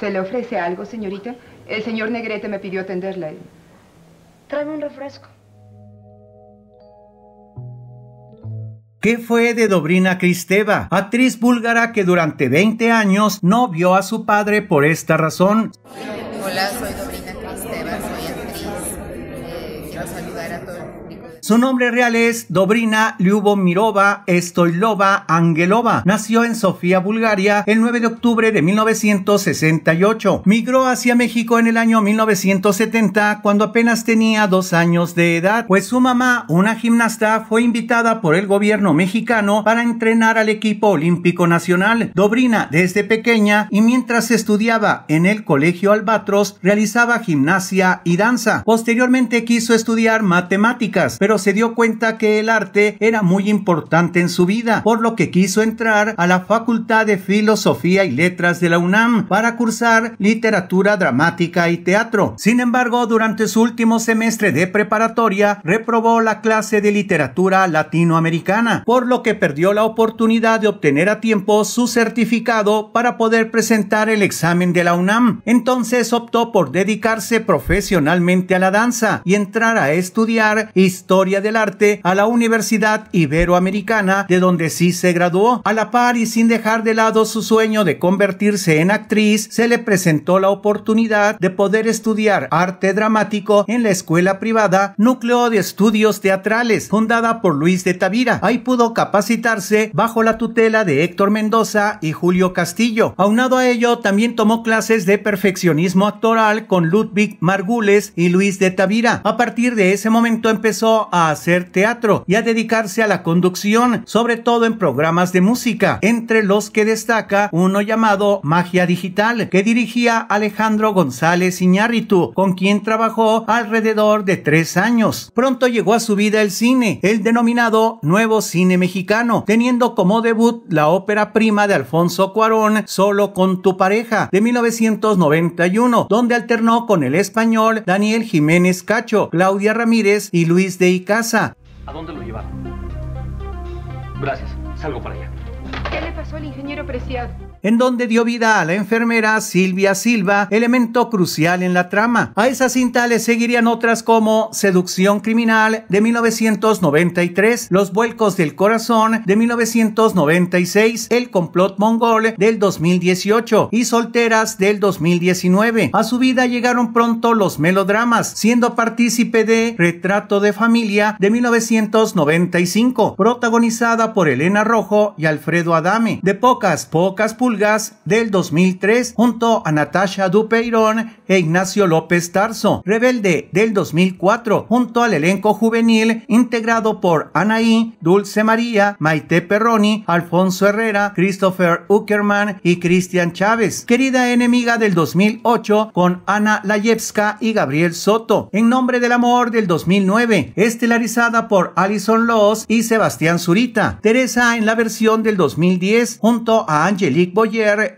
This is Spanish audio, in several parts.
¿Se le ofrece algo, señorita? El señor Negrete me pidió atenderla. Tráeme un refresco. ¿Qué fue de Dobrina Cristeva, actriz búlgara que durante 20 años no vio a su padre por esta razón? Hola, soy Dobrina. Su nombre real es Dobrina Lyubomirova Stoilova Angelova. Nació en Sofía, Bulgaria, el 9 de octubre de 1968. Migró hacia México en el año 1970 cuando apenas tenía dos años de edad, pues su mamá, una gimnasta, fue invitada por el gobierno mexicano para entrenar al equipo olímpico nacional. Dobrina, desde pequeña y mientras estudiaba en el Colegio Albatros, realizaba gimnasia y danza. Posteriormente quiso estudiar matemáticas, pero se dio cuenta que el arte era muy importante en su vida, por lo que quiso entrar a la Facultad de Filosofía y Letras de la UNAM para cursar literatura dramática y teatro. Sin embargo, durante su último semestre de preparatoria, reprobó la clase de literatura latinoamericana, por lo que perdió la oportunidad de obtener a tiempo su certificado para poder presentar el examen de la UNAM. Entonces optó por dedicarse profesionalmente a la danza y entrar a estudiar historia Historia del Arte a la Universidad Iberoamericana, de donde sí se graduó. A la par y sin dejar de lado su sueño de convertirse en actriz, se le presentó la oportunidad de poder estudiar arte dramático en la escuela privada Núcleo de Estudios Teatrales, fundada por Luis de Tavira. Ahí pudo capacitarse bajo la tutela de Héctor Mendoza y Julio Castillo. Aunado a ello, también tomó clases de perfeccionismo actoral con Ludwig Margules y Luis de Tavira. A partir de ese momento empezó a hacer teatro y a dedicarse a la conducción, sobre todo en programas de música, entre los que destaca uno llamado Magia Digital, que dirigía Alejandro González Iñárritu, con quien trabajó alrededor de tres años. Pronto llegó a su vida el cine, el denominado Nuevo Cine Mexicano, teniendo como debut la ópera prima de Alfonso Cuarón, Solo con tu pareja, de 1991, donde alternó con el español Daniel Jiménez Cacho, Claudia Ramírez y Luis de casa. ¿A dónde lo llevaron? Gracias, salgo para allá. ¿Qué le pasó al ingeniero Preciado? en donde dio vida a la enfermera Silvia Silva, elemento crucial en la trama. A esa cinta le seguirían otras como Seducción Criminal de 1993, Los Vuelcos del Corazón de 1996, El Complot Mongol del 2018 y Solteras del 2019. A su vida llegaron pronto los melodramas, siendo partícipe de Retrato de Familia de 1995, protagonizada por Elena Rojo y Alfredo Adame. De pocas, pocas Pulgas del 2003 junto a Natasha Dupeyron e Ignacio López Tarso. Rebelde del 2004 junto al elenco juvenil integrado por Anaí, Dulce María, Maite Perroni, Alfonso Herrera, Christopher Uckerman y Cristian Chávez. Querida enemiga del 2008 con Ana Layevska y Gabriel Soto. En nombre del amor del 2009, estelarizada por Alison Loss y Sebastián Zurita. Teresa en la versión del 2010 junto a Angelique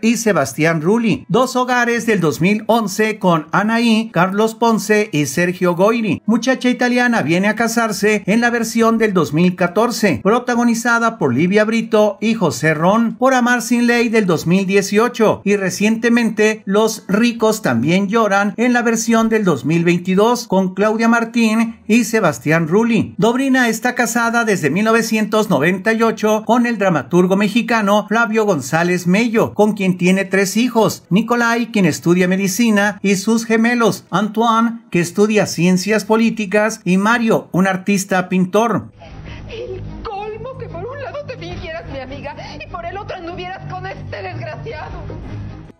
y Sebastián Rulli, dos hogares del 2011 con Anaí, Carlos Ponce y Sergio Goiri. Muchacha italiana viene a casarse en la versión del 2014, protagonizada por Livia Brito y José Ron, por Amar sin ley del 2018 y recientemente Los ricos también lloran en la versión del 2022 con Claudia Martín y Sebastián Rulli. Dobrina está casada desde 1998 con el dramaturgo mexicano Flavio González Meyer con quien tiene tres hijos, Nicolai, quien estudia medicina, y sus gemelos, Antoine, que estudia ciencias políticas, y Mario, un artista pintor.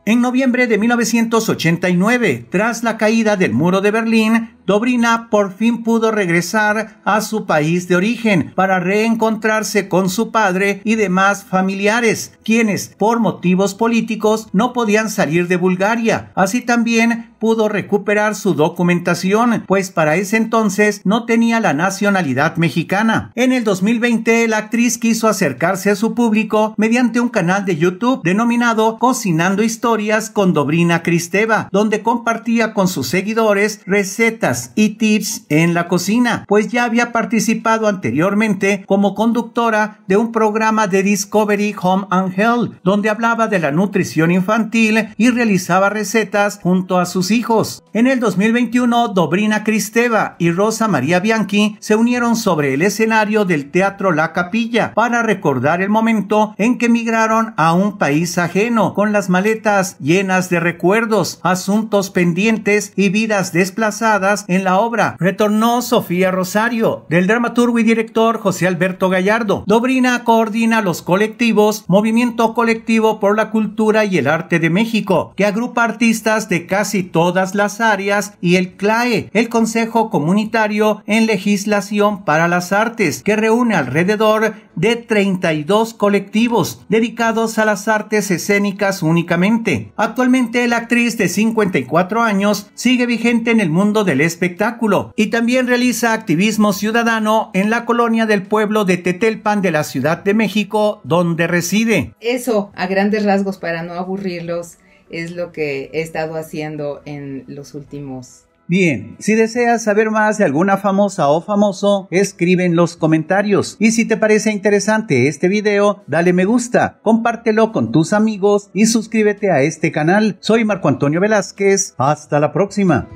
En noviembre de 1989, tras la caída del muro de Berlín, Dobrina por fin pudo regresar a su país de origen para reencontrarse con su padre y demás familiares, quienes por motivos políticos no podían salir de Bulgaria. Así también pudo recuperar su documentación, pues para ese entonces no tenía la nacionalidad mexicana. En el 2020, la actriz quiso acercarse a su público mediante un canal de YouTube denominado Cocinando Historias con Dobrina Cristeva, donde compartía con sus seguidores recetas y tips en la cocina, pues ya había participado anteriormente como conductora de un programa de Discovery Home and Health, donde hablaba de la nutrición infantil y realizaba recetas junto a sus hijos. En el 2021, Dobrina Cristeva y Rosa María Bianchi se unieron sobre el escenario del Teatro La Capilla para recordar el momento en que migraron a un país ajeno con las maletas llenas de recuerdos, asuntos pendientes y vidas desplazadas en la obra. Retornó Sofía Rosario, del dramaturgo y director José Alberto Gallardo. Dobrina coordina los colectivos Movimiento Colectivo por la Cultura y el Arte de México, que agrupa artistas de casi todas las áreas, y el CLAE, el Consejo Comunitario en Legislación para las Artes, que reúne alrededor de 32 colectivos dedicados a las artes escénicas únicamente. Actualmente la actriz de 54 años sigue vigente en el mundo del espectáculo y también realiza activismo ciudadano en la colonia del pueblo de Tetelpan de la Ciudad de México, donde reside. Eso, a grandes rasgos, para no aburrirlos, es lo que he estado haciendo en los últimos Bien, si deseas saber más de alguna famosa o famoso, escribe en los comentarios. Y si te parece interesante este video, dale me gusta, compártelo con tus amigos y suscríbete a este canal. Soy Marco Antonio Velázquez, hasta la próxima.